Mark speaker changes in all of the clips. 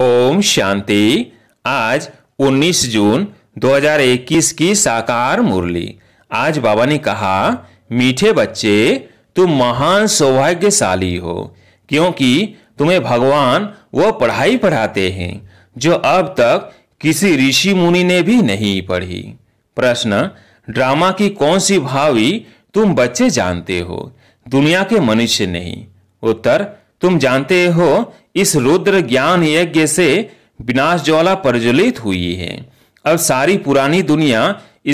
Speaker 1: ओम शांति आज 19 जून 2021 की साकार मुरली आज बाबा ने कहा मीठे बच्चे तुम महान सौभाग्यशाली हो क्योंकि तुम्हें भगवान वो पढ़ाई पढ़ाते हैं जो अब तक किसी ऋषि मुनि ने भी नहीं पढ़ी प्रश्न ड्रामा की कौन सी भावी तुम बच्चे जानते हो दुनिया के मनुष्य नहीं उत्तर तुम जानते हो इस रुद्र ज्ञान यज्ञ से विनाश ज्वाला प्रज्वलित हुई है अब सारी पुरानी दुनिया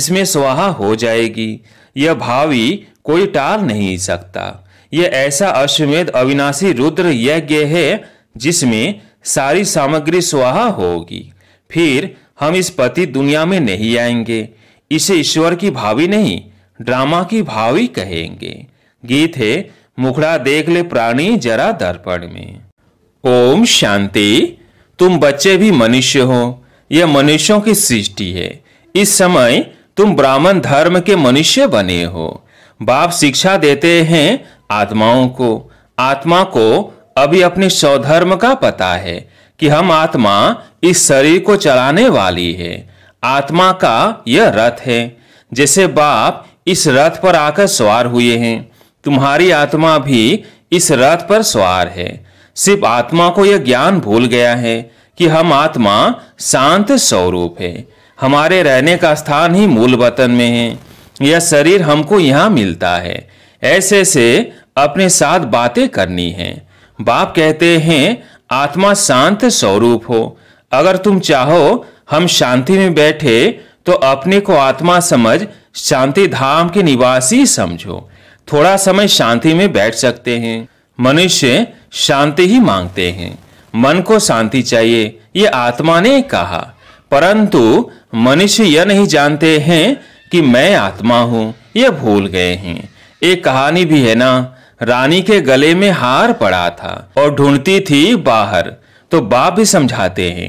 Speaker 1: इसमें स्वाहा हो जाएगी यह भावी कोई टाल नहीं सकता यह ऐसा अश्वमेध अविनाशी रुद्र यज्ञ है जिसमें सारी सामग्री स्वाहा होगी फिर हम इस पति दुनिया में नहीं आएंगे इसे ईश्वर की भावी नहीं ड्रामा की भावी कहेंगे गीत है मुखड़ा देख ले प्राणी जरा दर्पण में ओम शांति तुम बच्चे भी मनुष्य हो यह मनुष्यों की सृष्टि है इस समय तुम ब्राह्मण धर्म के मनुष्य बने हो बाप शिक्षा देते हैं आत्माओं को आत्मा को अभी अपने स्वधर्म का पता है कि हम आत्मा इस शरीर को चलाने वाली है आत्मा का यह रथ है जैसे बाप इस रथ पर आकर सवार हुए हैं तुम्हारी आत्मा भी इस रथ पर सवार है सिर्फ आत्मा को यह ज्ञान भूल गया है कि हम आत्मा शांत स्वरूप है हमारे रहने का स्थान ही मूल वतन में है यह शरीर हमको यहाँ मिलता है ऐसे से अपने साथ बातें करनी है बाप कहते हैं आत्मा शांत स्वरूप हो अगर तुम चाहो हम शांति में बैठे तो अपने को आत्मा समझ शांति धाम के निवासी समझो थोड़ा समय शांति में बैठ सकते हैं मनुष्य शांति ही मांगते हैं मन को शांति चाहिए ये आत्मा ने कहा परंतु मनुष्य यह नहीं जानते हैं कि मैं आत्मा हूँ यह भूल गए हैं एक कहानी भी है ना रानी के गले में हार पड़ा था और ढूंढती थी बाहर तो बाप भी समझाते हैं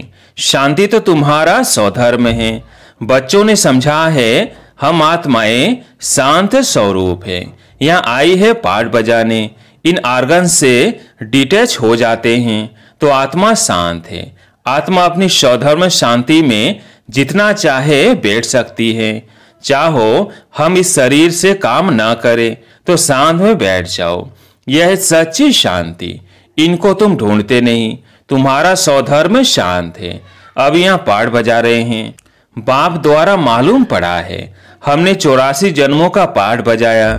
Speaker 1: शांति तो तुम्हारा स्वधर्म है बच्चों ने समझा है हम आत्माएं शांत स्वरूप है यहाँ आई है पाठ बजाने इन आर्गन से डिटैच हो जाते हैं तो आत्मा शांत है आत्मा अपनी स्वधर्म शांति में जितना चाहे बैठ सकती है चाहो हम इस शरीर से काम ना करें तो शांत में बैठ जाओ यह सच्ची शांति इनको तुम ढूंढते नहीं तुम्हारा स्वधर्म शांत है अब यहाँ पाठ बजा रहे हैं बाप द्वारा मालूम पड़ा है हमने चौरासी जन्मों का पाठ बजाया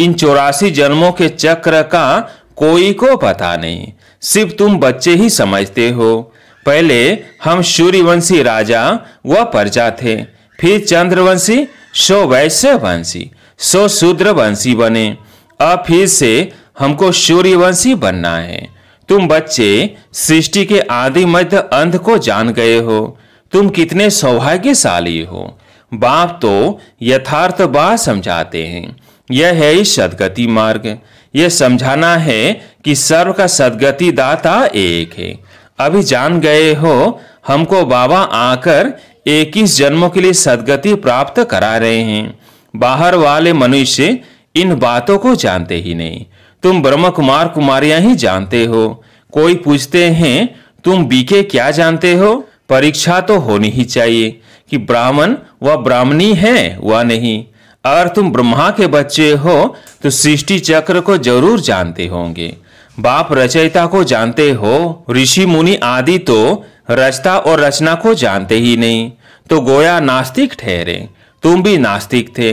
Speaker 1: इन चौरासी जन्मों के चक्र का कोई को पता नहीं सिर्फ तुम बच्चे ही समझते हो पहले हम सूर्यवंशी राजा व प्रजा थे फिर चंद्रवंशी सो वैश्य वंशी सो शूद्र वंशी बने अब फिर से हमको सूर्यवंशी बनना है तुम बच्चे सृष्टि के आदि मध्य अंत को जान गए हो तुम कितने सौभाग्यशाली हो बाप तो यथार्थ बात समझाते हैं यह है ही सदगति मार्ग यह समझाना है कि सर्व का सदगति दाता एक है अभी जान गए हो हमको बाबा आकर इक्कीस जन्मों के लिए सदगति प्राप्त करा रहे हैं बाहर वाले मनुष्य इन बातों को जानते ही नहीं तुम ब्रह्म कुमार कुमारियां ही जानते हो कोई पूछते हैं तुम बीके क्या जानते हो परीक्षा तो होनी ही चाहिए कि ब्राह्मण व ब्राह्मणी है व नहीं अगर तुम ब्रह्मा के बच्चे हो तो सृष्टि चक्र को जरूर जानते होंगे बाप रचयिता को जानते हो ऋषि मुनि आदि तो रचता और रचना को जानते ही नहीं तो गोया नास्तिक ठहरे तुम भी नास्तिक थे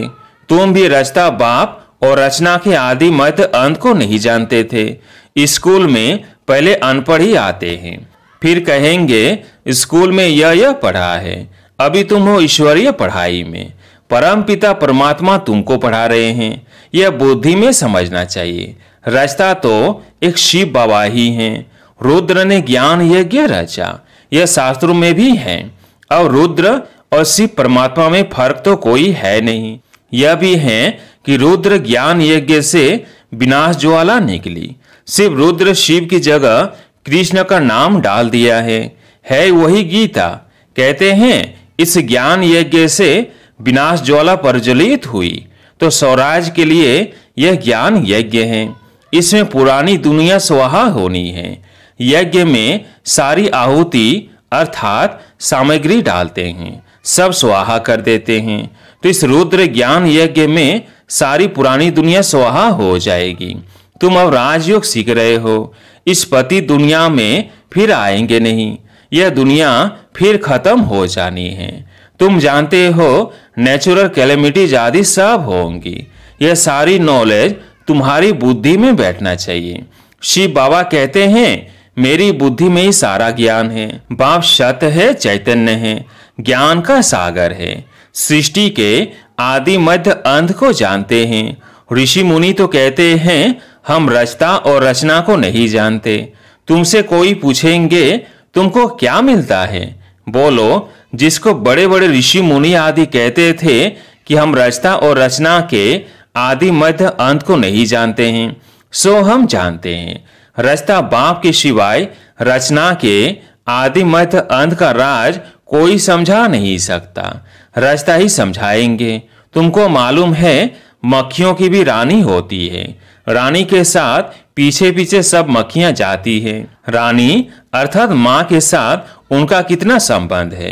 Speaker 1: तुम भी रचता बाप और रचना के आदि मत अंत को नहीं जानते थे स्कूल में पहले अनपढ़ ही आते हैं फिर कहेंगे स्कूल में यह यह पढ़ा है अभी तुम हो ईश्वरीय पढ़ाई में परम पिता परमात्मा तुमको पढ़ा रहे हैं यह बुद्धि में समझना चाहिए रचता तो एक शिव बाबा ही हैं रुद्र ने ज्ञान यज्ञ रचा यह शास्त्रों में भी है अब रुद्र और शिव परमात्मा में फर्क तो कोई है नहीं यह भी है कि रुद्र ज्ञान यज्ञ से विनाश ज्वाला निकली शिव रुद्र शिव की जगह कृष्ण का नाम डाल दिया है है वही गीता कहते हैं इस ज्ञान यज्ञ से विनाश ज्वाला प्रज्वलित हुई तो स्वराज के लिए यह ज्ञान यज्ञ है इसमें पुरानी दुनिया स्वाहा होनी है यज्ञ में सारी आहुति अर्थात सामग्री डालते हैं सब स्वाहा कर देते हैं तो इस रुद्र ज्ञान यज्ञ में सारी पुरानी दुनिया स्वाहा हो जाएगी तुम अब राजयोग सीख रहे हो इस पति दुनिया में फिर आएंगे नहीं यह दुनिया फिर खत्म हो जानी है तुम जानते हो नेचुरल कैलेमिटीज आदि सब होंगी यह सारी नॉलेज तुम्हारी बुद्धि में बैठना चाहिए शिव बाबा कहते हैं मेरी बुद्धि में ही सारा ज्ञान है बाप सत है चैतन्य है ज्ञान का सागर है सृष्टि के आदि मध्य अंत को जानते हैं ऋषि मुनि तो कहते हैं हम रचता और रचना को नहीं जानते तुमसे कोई पूछेंगे तुमको क्या मिलता है बोलो जिसको बड़े बड़े ऋषि मुनि आदि कहते थे कि हम रचना और रचना के आदि मध्य अंत को नहीं जानते हैं सो हम जानते हैं रचता बाप के सिवाय रचना के आदि मध्य अंत का राज कोई समझा नहीं सकता रचता ही समझाएंगे तुमको मालूम है मक्खियों की भी रानी होती है रानी के साथ पीछे पीछे सब मक्खियां जाती है रानी अर्थात माँ के साथ उनका कितना संबंध है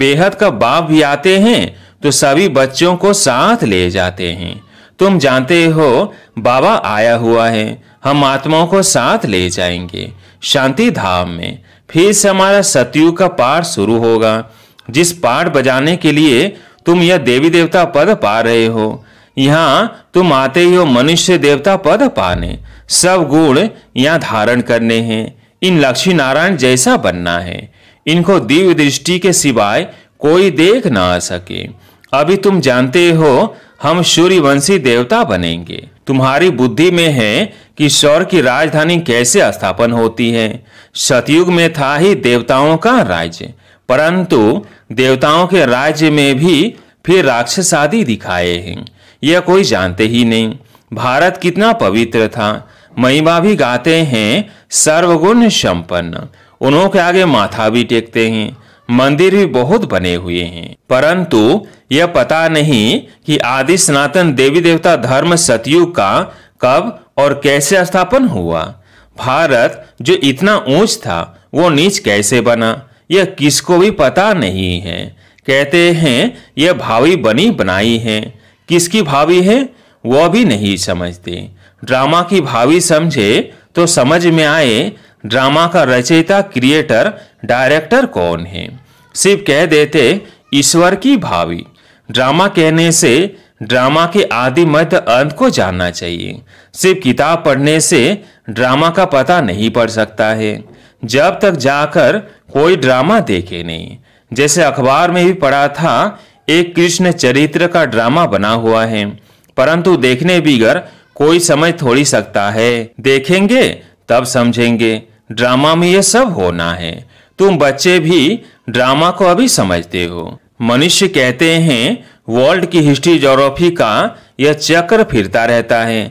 Speaker 1: बेहद का बाप भी आते हैं तो सभी बच्चों को साथ ले जाते हैं तुम जानते हो बाबा आया हुआ है हम आत्माओं को साथ ले जाएंगे शांति धाम में फिर से हमारा सतयुग का पाठ शुरू होगा जिस पाठ बजाने के लिए तुम यह देवी देवता पद पा रहे हो यहाँ तुम आते ही हो मनुष्य देवता पद पाने सब गुण यहाँ धारण करने हैं इन लक्ष्मी नारायण जैसा बनना है इनको दिव्य दृष्टि के सिवाय कोई देख ना सके अभी तुम जानते हो हम सूर्यवंशी देवता बनेंगे तुम्हारी बुद्धि में है कि सौर की राजधानी कैसे स्थापन होती है सतयुग में था ही देवताओं का राज्य परंतु देवताओं के राज्य में भी फिर राक्षस आदि दिखाए हैं यह कोई जानते ही नहीं भारत कितना पवित्र था महिमा भी गाते हैं सर्वगुण संपन्न उन्हों के आगे माथा भी टेकते हैं मंदिर भी बहुत बने हुए हैं परंतु यह पता नहीं कि आदि सनातन देवी देवता धर्म सतयुग का कब और कैसे स्थापन हुआ भारत जो इतना ऊंच था वो नीच कैसे बना यह किसको भी पता नहीं है कहते हैं यह भावी बनी बनाई है किसकी भावी है वह भी नहीं समझते ड्रामा की भावी समझे तो समझ में आए ड्रामा का रचयिता क्रिएटर डायरेक्टर कौन है सिर्फ कह देते ईश्वर की भावी ड्रामा कहने से ड्रामा के आदि मध्य अंत को जानना चाहिए सिर्फ किताब पढ़ने से ड्रामा का पता नहीं पड़ सकता है जब तक जाकर कोई ड्रामा देखे नहीं जैसे अखबार में भी पढ़ा था एक कृष्ण चरित्र का ड्रामा बना हुआ है परंतु देखने बिगर कोई समझ थोड़ी सकता है देखेंगे तब समझेंगे ड्रामा में ये सब होना है तुम बच्चे भी ड्रामा को अभी समझते हो मनुष्य कहते हैं वर्ल्ड की हिस्ट्री जोग्राफी का यह चक्र फिरता रहता है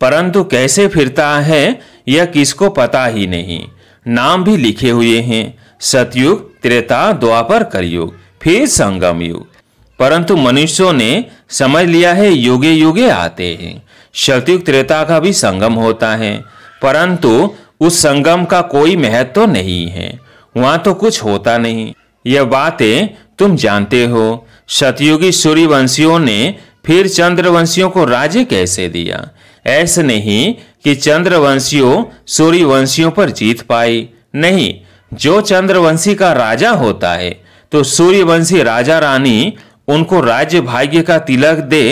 Speaker 1: परंतु कैसे फिरता है यह किसको पता ही नहीं नाम भी लिखे हुए हैं सतयुग त्रेता द्वापर करयुग फिर संगम युग परंतु मनुष्यों ने समझ लिया है युगे युगे आते हैं सतयुग त्रेता का भी संगम होता है परंतु उस संगम का कोई महत्व तो नहीं है वहां तो कुछ होता नहीं यह बातें तुम जानते हो सतयुगी सूर्यवंशियों ने फिर चंद्रवंशियों को राज्य कैसे दिया ऐसे नहीं कि चंद्रवंशियों सूर्यवंशियों पर जीत पाई नहीं जो चंद्रवंशी का राजा होता है तो सूर्यवंशी राजा रानी उनको राज्य भाग्य का तिलक दे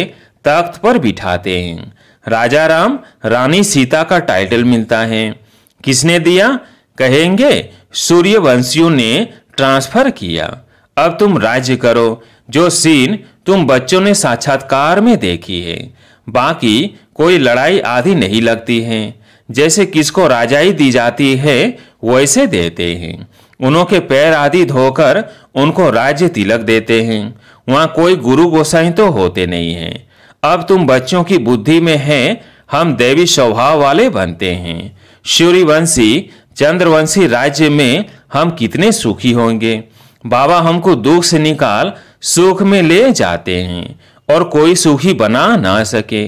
Speaker 1: तख्त पर बिठाते हैं राजा राम रानी सीता का टाइटल मिलता है किसने दिया कहेंगे सूर्यवंशियों ने ट्रांसफर किया अब तुम राज्य करो जो सीन तुम बच्चों ने साक्षात्कार में देखी है बाकी कोई लड़ाई आधी नहीं लगती है जैसे किसको राजाई दी जाती है वैसे देते हैं उन्होंने पैर आदि धोकर उनको राज्य तिलक देते हैं वहाँ कोई गुरु गोसाई तो होते नहीं हैं अब तुम बच्चों की बुद्धि में हैं हम देवी स्वभाव वाले बनते हैं सूर्यवंशी चंद्रवंशी राज्य में हम कितने सुखी होंगे बाबा हमको दुख से निकाल सुख में ले जाते हैं और कोई सुखी बना ना सके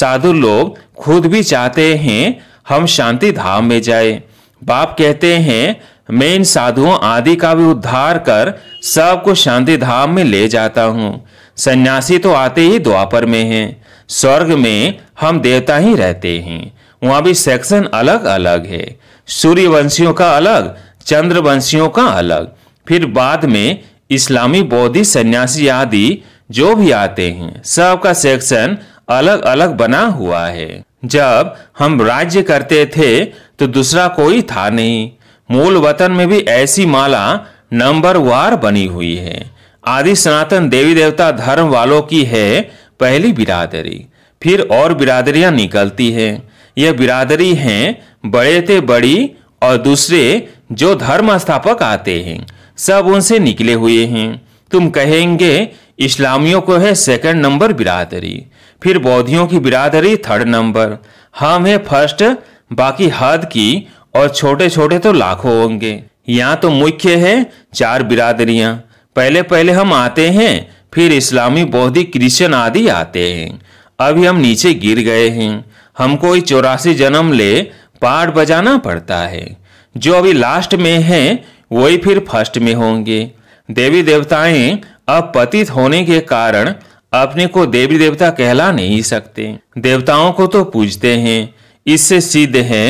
Speaker 1: साधु लोग खुद भी चाहते हैं हम शांति धाम में जाए बाप कहते हैं मैं इन साधुओं आदि का भी उद्धार कर सबको शांति धाम में ले जाता हूँ सन्यासी तो आते ही द्वापर में हैं स्वर्ग में हम देवता ही रहते हैं वहां भी सेक्शन अलग अलग है सूर्यवंशियों का अलग चंद्रवंशियों का अलग फिर बाद में इस्लामी बौद्धि सन्यासी आदि जो भी आते हैं सबका सेक्शन अलग अलग बना हुआ है जब हम राज्य करते थे तो दूसरा कोई था नहीं मूल वतन में भी ऐसी माला नंबर वार बनी हुई है आदि सनातन देवी देवता धर्म वालों की है पहली बिरादरी फिर और बिरादरियां निकलती है यह बिरादरी हैं बड़े ते बड़ी और दूसरे जो धर्म स्थापक आते हैं सब उनसे निकले हुए हैं तुम कहेंगे इस्लामियों को है सेकंड नंबर बिरादरी फिर बौद्धियों की बिरादरी थर्ड नंबर हम है फर्स्ट बाकी हद की और छोटे छोटे तो लाखों होंगे यहाँ तो मुख्य है चार बिरादरिया पहले पहले हम आते हैं फिर इस्लामी बौद्धिक क्रिश्चियन आदि आते हैं अभी हम नीचे गिर गए हैं हमको चौरासी जन्म ले पाठ बजाना पड़ता है जो अभी लास्ट में है वही फिर फर्स्ट में होंगे देवी देवताएं अब पतित होने के कारण अपने को देवी देवता कहला नहीं सकते देवताओं को तो पूजते हैं इससे सिद्ध है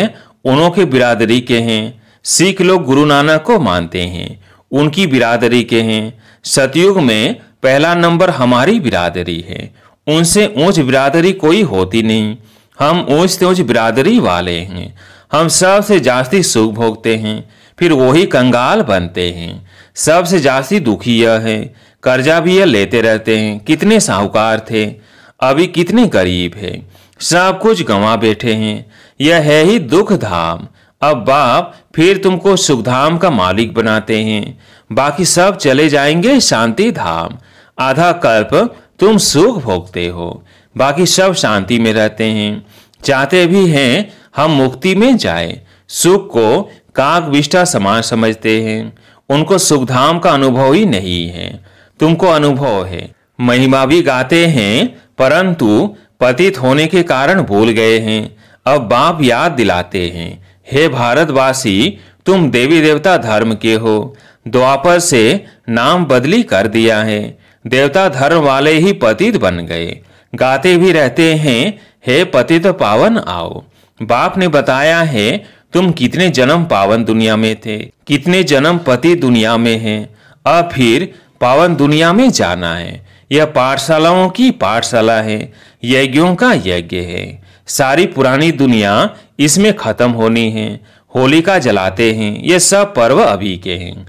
Speaker 1: उन्हों के बिरादरी के हैं सिख लोग गुरु नानक को मानते हैं उनकी बिरादरी के हैं सतयुग में पहला नंबर हमारी बिरादरी है उनसे ऊंच बिरादरी कोई होती नहीं हम ऊंच ऊंच बिरादरी वाले हैं हम सबसे जास्ती सुख भोगते हैं फिर वही कंगाल बनते हैं सबसे जास्ती दुखी यह है कर्जा भी यह लेते रहते हैं कितने साहूकार थे अभी कितने गरीब है सब कुछ गंवा बैठे हैं यह है ही दुख धाम अब बाप फिर तुमको सुखधाम का मालिक बनाते हैं बाकी सब चले जाएंगे शांति धाम आधा कल्प तुम सुख भोगते हो बाकी सब शांति में रहते हैं चाहते भी हैं हम मुक्ति में जाए सुख को विष्टा समान समझते हैं उनको सुखधाम का अनुभव ही नहीं है तुमको अनुभव है महिमा भी गाते हैं परंतु पतित होने के कारण भूल गए हैं अब बाप याद दिलाते हैं हे भारतवासी तुम देवी देवता धर्म के हो द्वापर से नाम बदली कर दिया है देवता धर्म वाले ही पतित बन गए गाते भी रहते हैं हे पति तो पावन आओ बाप ने बताया है तुम कितने जन्म पावन दुनिया में थे कितने जन्म पति दुनिया में हैं अब फिर पावन दुनिया में जाना है यह पाठशालाओं की पाठशाला है यज्ञों का यज्ञ है सारी पुरानी दुनिया इसमें खत्म होनी है होलिका जलाते हैं यह सब पर्व अभी के हैं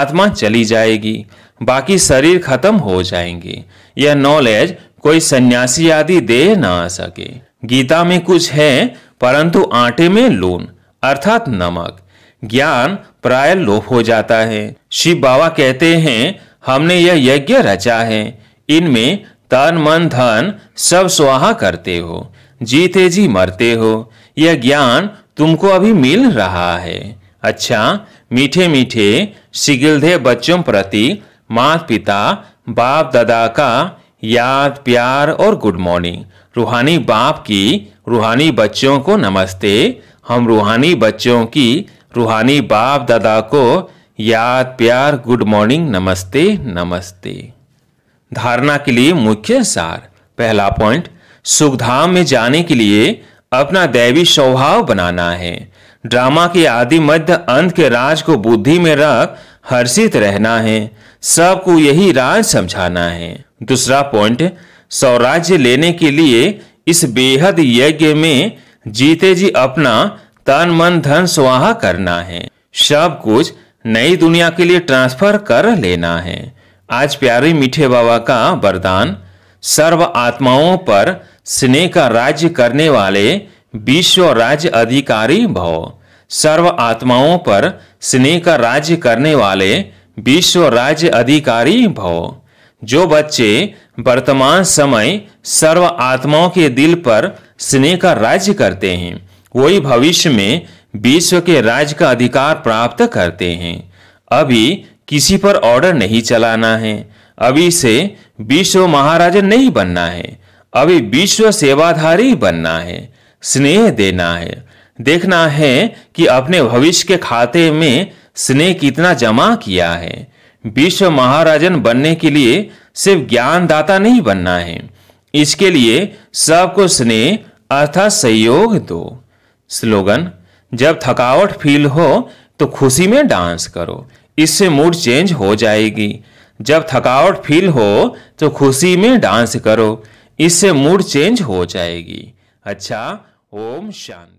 Speaker 1: आत्मा चली जाएगी बाकी शरीर खत्म हो जाएंगे यह नॉलेज कोई सन्यासी आदि दे ना सके गीता में कुछ है परंतु आटे में लून अर्थात नमक ज्ञान प्राय लोप हो जाता है शिव बाबा कहते हैं हमने यह यज्ञ रचा है इनमें तन मन धन सब स्वाहा करते हो जीते जी मरते हो यह ज्ञान तुमको अभी मिल रहा है अच्छा मीठे मीठे सिगिलधे बच्चों प्रति माता पिता बाप दादा का याद प्यार और गुड मॉर्निंग रूहानी बाप की रूहानी बच्चों को नमस्ते हम रूहानी बच्चों की रूहानी बाप दादा को याद प्यार गुड मॉर्निंग नमस्ते नमस्ते धारणा के लिए मुख्य सार पहला पॉइंट सुखधाम में जाने के लिए अपना दैवी स्वभाव बनाना है ड्रामा के आदि मध्य अंत के राज को बुद्धि में रख हर्षित रहना है सबको यही राज समझाना है दूसरा पॉइंट स्वराज्य लेने के लिए इस बेहद यज्ञ में जीते जी अपना तन मन धन स्वाहा करना है सब कुछ नई दुनिया के लिए ट्रांसफर कर लेना है आज प्यारे मीठे बाबा का वरदान सर्व आत्माओं पर स्नेह का राज्य करने वाले विश्व राज्य अधिकारी भव सर्व आत्माओं पर स्नेह का राज्य करने वाले विश्व राज्य अधिकारी भव जो बच्चे वर्तमान समय सर्व आत्माओं के दिल पर स्नेह का राज्य करते हैं वही भविष्य में विश्व के राज्य का अधिकार प्राप्त करते हैं अभी किसी पर ऑर्डर नहीं चलाना है अभी से विश्व महाराजा नहीं बनना है अभी विश्व सेवाधारी बनना है स्नेह देना है देखना है कि अपने भविष्य के खाते में स्नेह कितना जमा किया है विश्व महाराजन बनने के लिए सिर्फ ज्ञान दाता नहीं बनना है इसके लिए सबको स्नेह अर्थात सहयोग दो स्लोगन जब थकावट फील हो तो खुशी में डांस करो इससे मूड चेंज हो जाएगी जब थकावट फील हो तो खुशी में डांस करो इससे मूड चेंज हो जाएगी अच्छा ओम शांति